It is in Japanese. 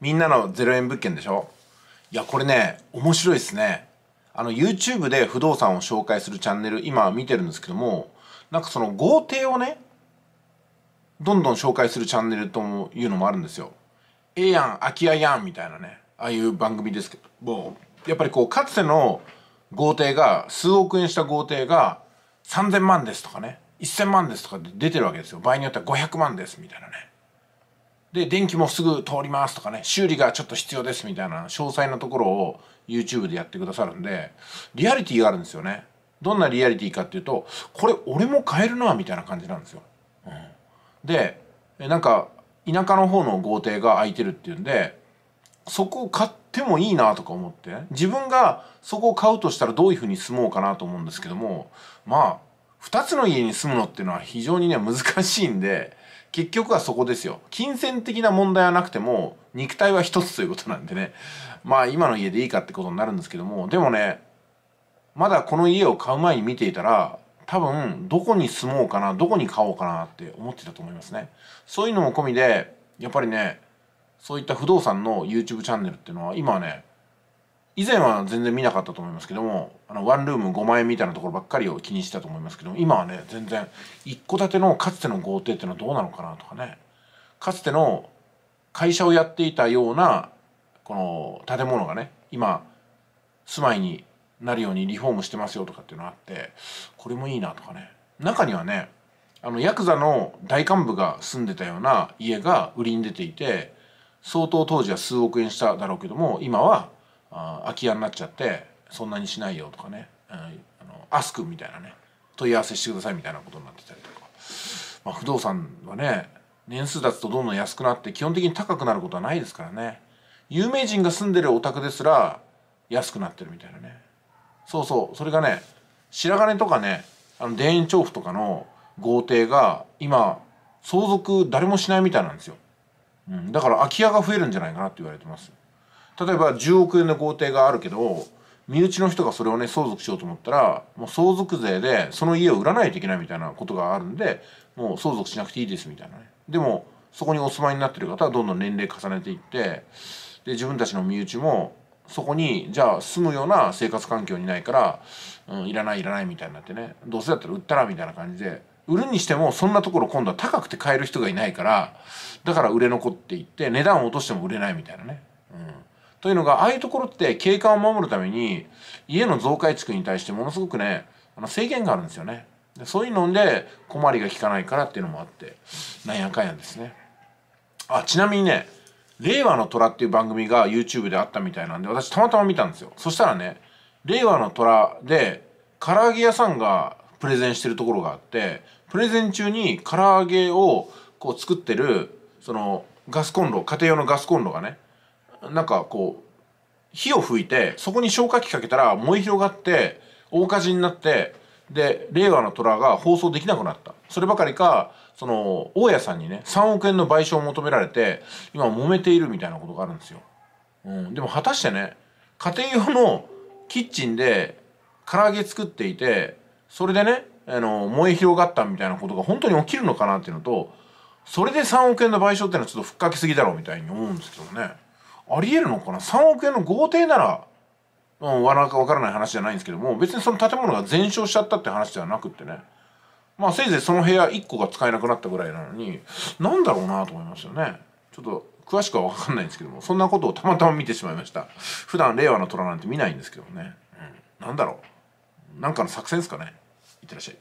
みんなの0円物件でしょいやこれね面白いですねあの YouTube で不動産を紹介するチャンネル今見てるんですけどもなんかその豪邸をねどんどん紹介するチャンネルというのもあるんですよええやん空き家やんみたいなねああいう番組ですけどもやっぱりこうかつての豪邸が数億円した豪邸が3,000万ですとかね1,000万ですとか出てるわけですよ場合によっては500万ですみたいなねで、電気もすぐ通りますとかね、修理がちょっと必要ですみたいな詳細なところを YouTube でやってくださるんで、リアリティがあるんですよね。どんなリアリティかっていうと、これ俺も買えるなみたいな感じなんですよ。うん、で、なんか田舎の方の豪邸が空いてるっていうんで、そこを買ってもいいなとか思って、自分がそこを買うとしたらどういうふうに住もうかなと思うんですけども、まあ、2つの家に住むのっていうのは非常にね、難しいんで、結局はそこですよ金銭的な問題はなくても肉体は一つということなんでねまあ今の家でいいかってことになるんですけどもでもねまだこの家を買う前に見ていたら多分どこに住もうかなどこに買おうかなって思ってたと思いますねそういうのも込みでやっぱりねそういった不動産の YouTube チャンネルっていうのは今はね以前は全然見なかったと思いますけどもあのワンルーム5万円みたいなところばっかりを気にしたと思いますけど今はね全然一戸建てのかつての豪邸っていうのはどうなのかなとかねかつての会社をやっていたようなこの建物がね今住まいになるようにリフォームしてますよとかっていうのがあってこれもいいなとかね中にはねあのヤクザの大幹部が住んでたような家が売りに出ていて相当当時は数億円しただろうけども今はあ空き家になっちゃってそんなにしないよとかね、うん、あのアスクみたいなね問い合わせしてくださいみたいなことになってたりとか、まあ、不動産はね年数経つとどんどん安くなって基本的に高くなることはないですからね有名人が住んでるお宅ですら安くなってるみたいなねそうそうそれがね白金とかねあの田園調布とかの豪邸が今相続誰もしないみたいなんですよ、うん、だから空き家が増えるんじゃないかなって言われてます例えば10億円の豪邸があるけど身内の人がそれをね相続しようと思ったらもう相続税でその家を売らないといけないみたいなことがあるんでもう相続しなくていいですみたいなねでもそこにお住まいになってる方はどんどん年齢重ねていってで自分たちの身内もそこにじゃあ住むような生活環境にないから、うん、いらないいらないみたいになってねどうせだったら売ったらみたいな感じで売るにしてもそんなところ今度は高くて買える人がいないからだから売れ残っていって値段を落としても売れないみたいなね、うん、というのがああいうところって景観を守るために家の増改築に対してものすごくねあの制限があるんですよねでそういうので困りが利かないからっていうのもあってなんやかんやですねあちなみにね「令和の虎」っていう番組が YouTube であったみたいなんで私たまたま見たんですよそしたらね「令和の虎」で唐揚げ屋さんがプレゼンしてるところがあってプレゼン中に唐揚げをこう作ってるそのガスコンロ家庭用のガスコンロがねなんかこう火を吹いてそこに消火器かけたら燃え広がって大火事になってで令和の虎が放送できなくなったそればかりかその大家さんにね3億円の賠償を求められて今揉めているみたいなことがあるんですよ、うん、でも果たしてね家庭用のキッチンで唐揚げ作っていてそれでねあの燃え広がったみたいなことが本当に起きるのかなっていうのとそれで3億円の賠償っていうのはちょっとふっかけすぎだろうみたいに思うんですけどね。ありえるのかな ?3 億円の豪邸なら、うん、わからない話じゃないんですけども、別にその建物が全焼しちゃったって話ではなくってね。まあせいぜいその部屋1個が使えなくなったぐらいなのに、なんだろうなと思いましたよね。ちょっと詳しくはわかんないんですけども、そんなことをたまたま見てしまいました。普段令和の虎なんて見ないんですけどね。うん、なんだろう。なんかの作戦ですかね。いってらっしゃい。